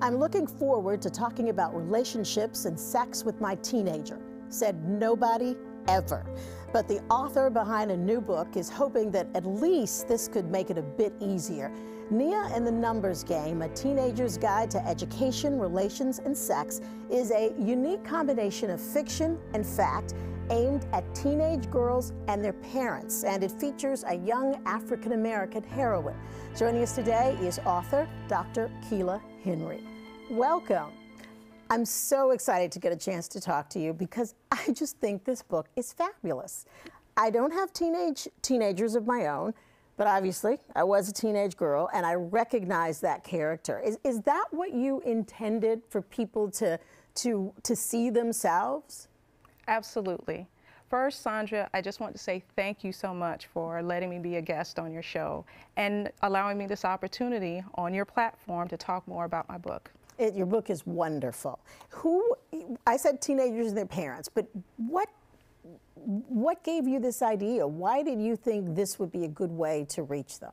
I'm looking forward to talking about relationships and sex with my teenager, said nobody ever. But the author behind a new book is hoping that at least this could make it a bit easier. Nia and the Numbers Game, a teenager's guide to education, relations, and sex, is a unique combination of fiction and fact aimed at teenage girls and their parents, and it features a young African American heroine. Joining us today is author Dr. Keela Henry. Welcome. I'm so excited to get a chance to talk to you because I just think this book is fabulous. I don't have teenage teenagers of my own, but obviously I was a teenage girl and I recognize that character. Is, is that what you intended for people to, to, to see themselves? Absolutely. First, Sandra, I just want to say thank you so much for letting me be a guest on your show and allowing me this opportunity on your platform to talk more about my book. It, your book is wonderful. Who, I said teenagers and their parents, but what, what gave you this idea? Why did you think this would be a good way to reach them?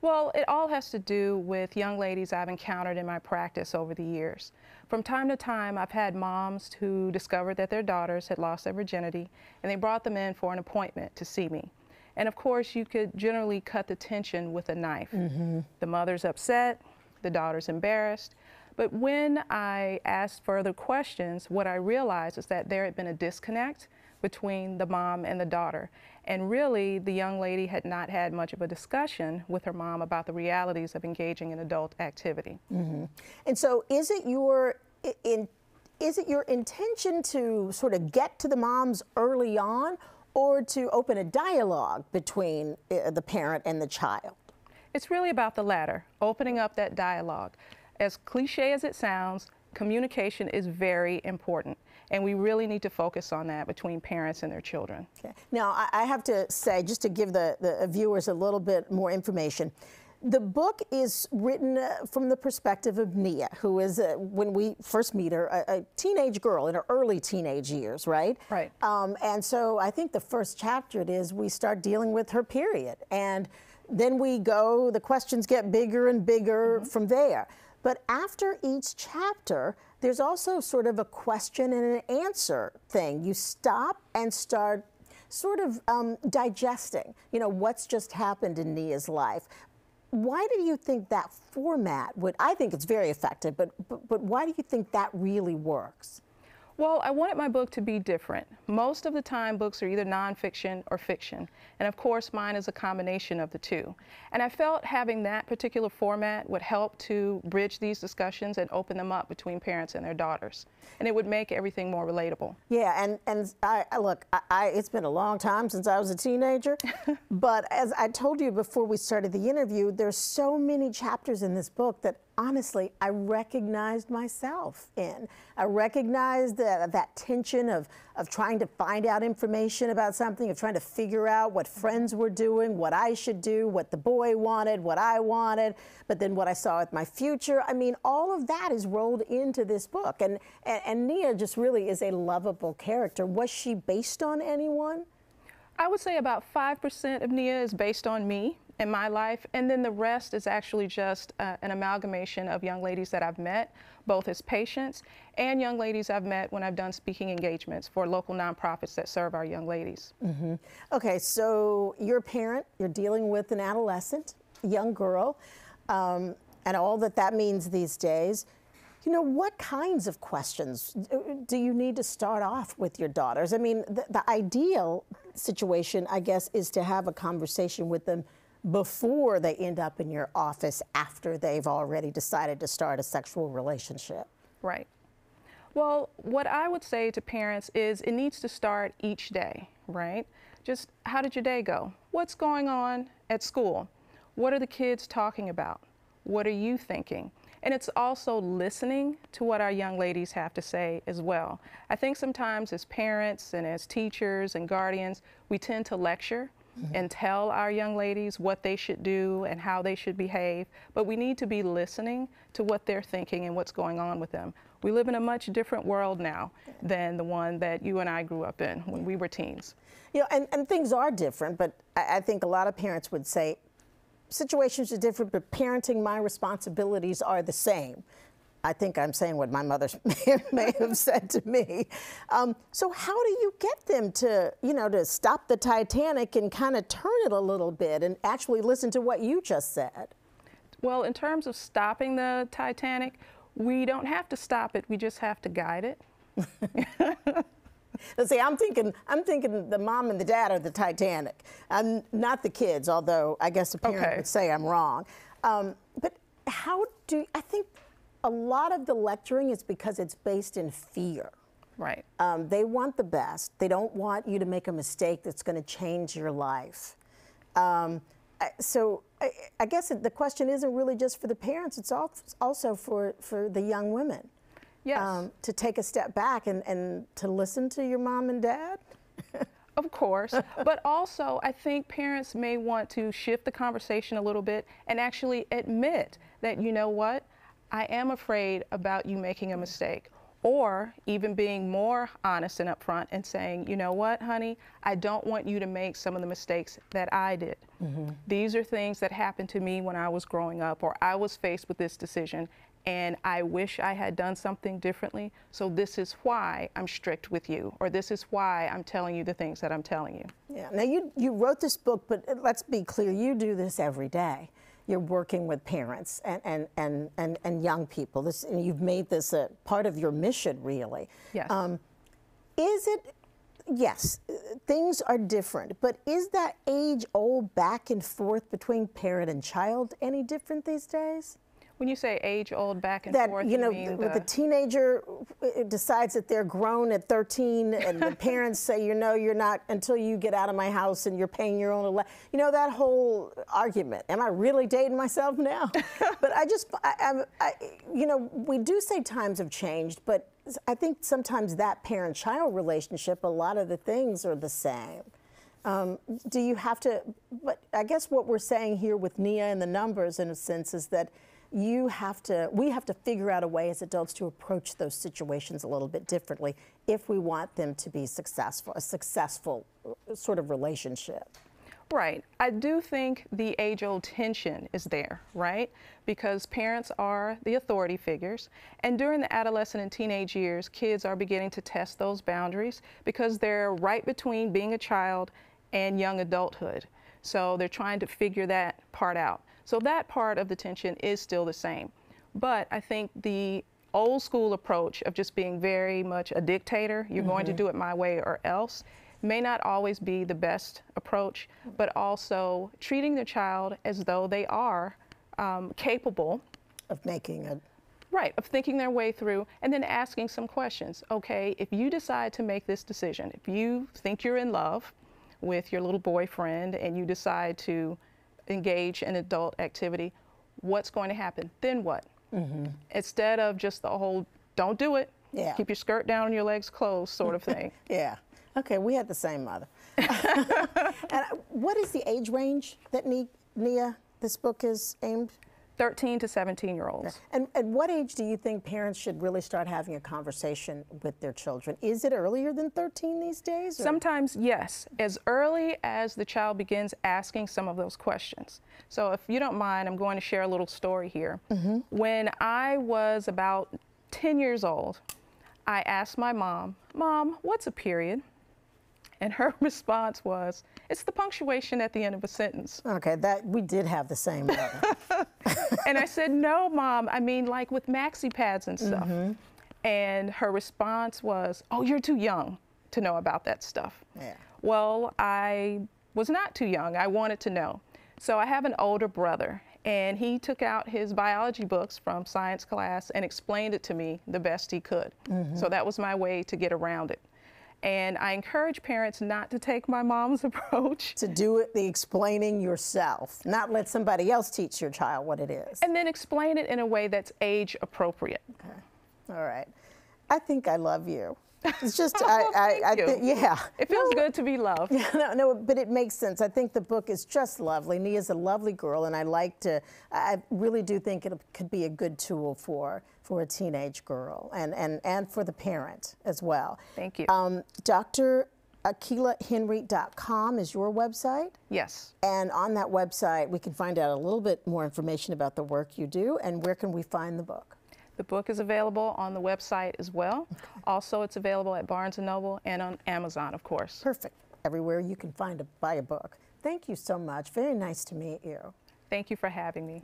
Well, it all has to do with young ladies I've encountered in my practice over the years. From time to time, I've had moms who discovered that their daughters had lost their virginity, and they brought them in for an appointment to see me. And of course, you could generally cut the tension with a knife. Mm -hmm. The mother's upset, the daughter's embarrassed. But when I asked further questions, what I realized is that there had been a disconnect between the mom and the daughter. And really, the young lady had not had much of a discussion with her mom about the realities of engaging in adult activity. Mm -hmm. And so, is it your in, is it your intention to sort of get to the moms early on or to open a dialogue between uh, the parent and the child? It's really about the latter, opening up that dialogue. As cliche as it sounds, communication is very important. And we really need to focus on that between parents and their children. Okay. Now, I have to say, just to give the, the viewers a little bit more information, the book is written uh, from the perspective of Mia, who is, uh, when we first meet her, a, a, teenage girl in her early teenage years, right? Right. Um, and so I think the first chapter it is, we start dealing with her period. And then we go, the questions get bigger and bigger mm -hmm. from there. But after each chapter, there's also sort of a question and an answer thing. You stop and start sort of um, digesting, you know, what's just happened in Nia's life why do you think that format would, I think it's very effective, but, but, but why do you think that really works? Well, I wanted my book to be different. Most of the time, books are either nonfiction or fiction. And of course, mine is a combination of the two. And I felt having that particular format would help to bridge these discussions and open them up between parents and their daughters. And it would make everything more relatable. Yeah, and, and I, look, I, I, it's been a long time since I was a teenager. but as I told you before we started the interview, there's so many chapters in this book that honestly, I recognized myself in. I recognized the, that tension of, of trying to find out information about something, of trying to figure out what friends were doing, what I should do, what the boy wanted, what I wanted, but then what I saw with my future. I mean, all of that is rolled into this book. And, and, and Nia just really is a lovable character. Was she based on anyone? I would say about 5% of Nia is based on me in my life. And then the rest is actually just uh, an amalgamation of young ladies that I've met, both as patients and young ladies I've met when I've done speaking engagements for local nonprofits that serve our young ladies. Mm-hmm. Okay, so you're a parent, you're dealing with an adolescent, young girl, um, and all that that means these days. You know, what kinds of questions do you need to start off with your daughters? I mean, the, the ideal situation, I guess, is to have a conversation with them before they end up in your office after they've already decided to start a sexual relationship. Right. Well, what I would say to parents is it needs to start each day, right? Just how did your day go? What's going on at school? What are the kids talking about? What are you thinking? And it's also listening to what our young ladies have to say as well. I think sometimes as parents and as teachers and guardians, we tend to lecture Mm-hmm. and tell our young ladies what they should do and how they should behave, but we need to be listening to what they're thinking and what's going on with them. We live in a much different world now than the one that you and I grew up in when we were teens. You know, and, and things are different, but I, I think a lot of parents would say situations are different, but parenting, my responsibilities are the same. I think I'm saying what my mother may have said to me. Um, so how do you get them to, you know, to stop the Titanic and kind of turn it a little bit and actually listen to what you just said? Well, in terms of stopping the Titanic, we don't have to stop it. We just have to guide it. Let's See, I'm thinking, I'm thinking the mom and the dad are the Titanic. I'm not the kids, although I guess a parent okay. would say I'm wrong. Um, but how do I think a lot of the lecturing is because it's based in fear. Right. Um, they want the best. They don't want you to make a mistake that's going to change your life. Um, so I, I guess the question isn't really just for the parents. It's also for, for the young women. Yes. Um, to take a step back and, and to listen to your mom and dad. Of course. but also, I think parents may want to shift the conversation a little bit and actually admit that, you know what, I am afraid about you making a mistake. Or even being more honest and upfront and saying, you know what, honey, I don't want you to make some of the mistakes that I did. Mm -hmm. These are things that happened to me when I was growing up, or I was faced with this decision, and I wish I had done something differently. So this is why I'm strict with you, or this is why I'm telling you the things that I'm telling you. Yeah. Now you you wrote this book, but uh, let's be clear, you do this every day you're working with parents and, and, and, and, and young people. This, and you've made this a part of your mission, really. Yes. Um, is it, yes, things are different, but is that age old back and forth between parent and child any different these days? When you say age old back and that, forth, you know, you the, the, teenager decides that they're grown at 13, and the parents say, you know, you're not until you get out of my house and you're paying your own. Ele-. You know that whole argument. Am I really dating myself now? but I just, I, I, I, you know, we do say times have changed, but I think sometimes that parent-child relationship, a lot of the things are the same. Um, do you have to, but I guess what we're saying here with Nia and the numbers in a sense is that you have to, we have to figure out a way as adults to approach those situations a little bit differently if we want them to be successful, a successful uh, sort of relationship. Right. I do think the age old tension is there, right? Because parents are the authority figures. And during the adolescent and teenage years, kids are beginning to test those boundaries because they're right between being a child and young adulthood. So they're trying to figure that part out. So that part of the tension is still the same. But I think the old school approach of just being very much a dictator, you're mm -hmm. going to mm-hmm. do it my way or else, may not always be the best approach, but also treating the child as though they are um, capable of making a Right, of thinking their way through and then asking some questions. Okay, if you decide to make this decision, if you think you're in love with your little boyfriend and you decide to engage in adult activity, what's going to happen? Then what? Mm -hmm. Instead of just the whole don't do it, yeah. keep your skirt down and your legs closed sort of thing. yeah. Okay, we had the same mother. and uh, what is the age range that Nia, this book is aimed 13 to 17 year olds. And at what age do you think parents should really start having a conversation with their children? Is it earlier than 13 these days? Or? Sometimes, yes, as early as the child begins asking some of those questions. So, if you don't mind, I'm going to share a little story here. Mm -hmm. When I was about 10 years old, I asked my mom, Mom, what's a period? And her response was, it's the punctuation at the end of a sentence. Okay, that we did have the same and I said, no, mom, I mean like with maxi pads and stuff. Mm -hmm. And her response was, oh, you're too young to know about that stuff. Yeah. Well, I was not too young. I wanted to know. So I have an older brother and he took out his biology books from science class and explained it to me the best he could. Mm -hmm. So that was my way to get around it. And I encourage parents not to take my mom's approach. To do it the explaining yourself, not let somebody else teach your child what it is. And then explain it in a way that's age appropriate. Okay. All right. I think I love you. It's just, oh, I, I, I think, yeah. It feels no, good to be loved. Yeah, no, no, but it makes sense. I think the book is just lovely. Nia's a lovely girl, and I like to, I really do think it could be a good tool for for a teenage girl and, and, and for the parent as well. Thank you. Um, Dr. AkilaHenry.com is your website? Yes. And on that website, we can find out a little bit more information about the work you do and where can we find the book? The book is available on the website as well. Okay. Also, it's available at Barnes & Noble and on Amazon, of course. Perfect. Everywhere you can find a buy a book. Thank you so much. Very nice to meet you. Thank you for having me.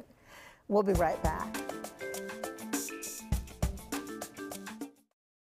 We'll be right back.